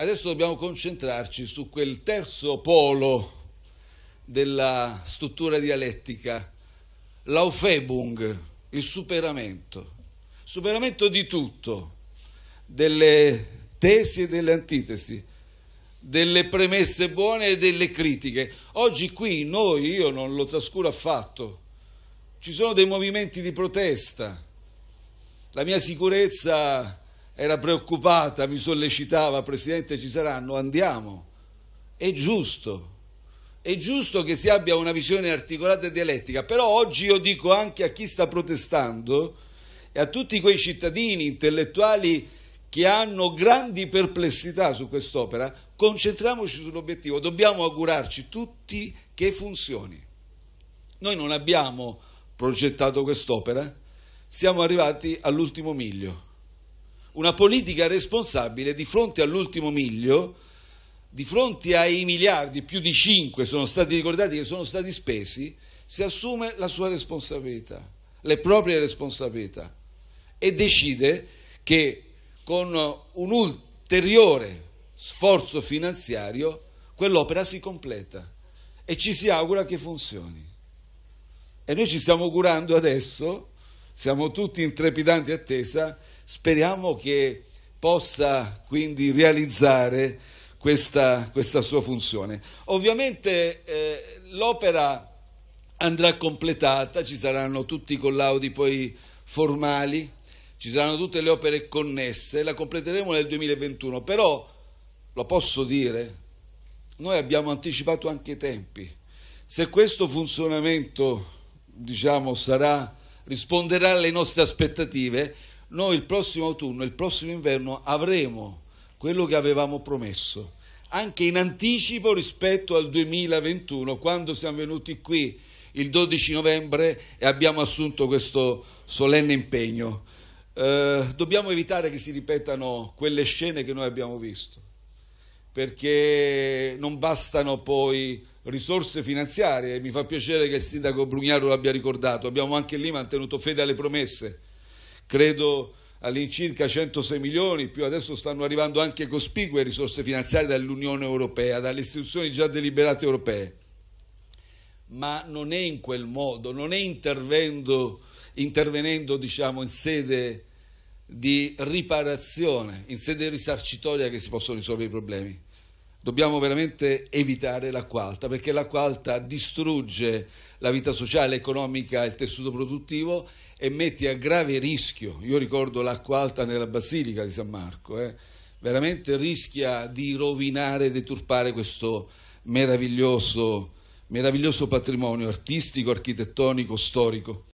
Adesso dobbiamo concentrarci su quel terzo polo della struttura dialettica, l'aufebung, il superamento, superamento di tutto, delle tesi e delle antitesi, delle premesse buone e delle critiche. Oggi qui noi, io non lo trascuro affatto, ci sono dei movimenti di protesta, la mia sicurezza era preoccupata, mi sollecitava, Presidente ci saranno, andiamo. È giusto, è giusto che si abbia una visione articolata e dialettica, però oggi io dico anche a chi sta protestando e a tutti quei cittadini intellettuali che hanno grandi perplessità su quest'opera, concentriamoci sull'obiettivo, dobbiamo augurarci tutti che funzioni. Noi non abbiamo progettato quest'opera, siamo arrivati all'ultimo miglio una politica responsabile di fronte all'ultimo miglio, di fronte ai miliardi, più di 5 sono stati ricordati che sono stati spesi, si assume la sua responsabilità, le proprie responsabilità e decide che con un ulteriore sforzo finanziario quell'opera si completa e ci si augura che funzioni. E noi ci stiamo augurando adesso, siamo tutti in trepidante attesa, Speriamo che possa quindi realizzare questa, questa sua funzione. Ovviamente eh, l'opera andrà completata, ci saranno tutti i collaudi poi formali, ci saranno tutte le opere connesse, la completeremo nel 2021, però lo posso dire, noi abbiamo anticipato anche i tempi. Se questo funzionamento, diciamo, sarà, risponderà alle nostre aspettative, noi il prossimo autunno, il prossimo inverno avremo quello che avevamo promesso, anche in anticipo rispetto al 2021, quando siamo venuti qui il 12 novembre e abbiamo assunto questo solenne impegno. Eh, dobbiamo evitare che si ripetano quelle scene che noi abbiamo visto, perché non bastano poi risorse finanziarie. Mi fa piacere che il sindaco Brugnaro l'abbia ricordato, abbiamo anche lì mantenuto fede alle promesse credo all'incirca 106 milioni, più adesso stanno arrivando anche cospicue risorse finanziarie dall'Unione Europea, dalle istituzioni già deliberate europee. Ma non è in quel modo, non è intervenendo diciamo, in sede di riparazione, in sede risarcitoria che si possono risolvere i problemi dobbiamo veramente evitare l'acqua alta perché l'acqua alta distrugge la vita sociale, economica, il tessuto produttivo e mette a grave rischio, io ricordo l'acqua alta nella Basilica di San Marco, eh, veramente rischia di rovinare e deturpare questo meraviglioso, meraviglioso patrimonio artistico, architettonico, storico.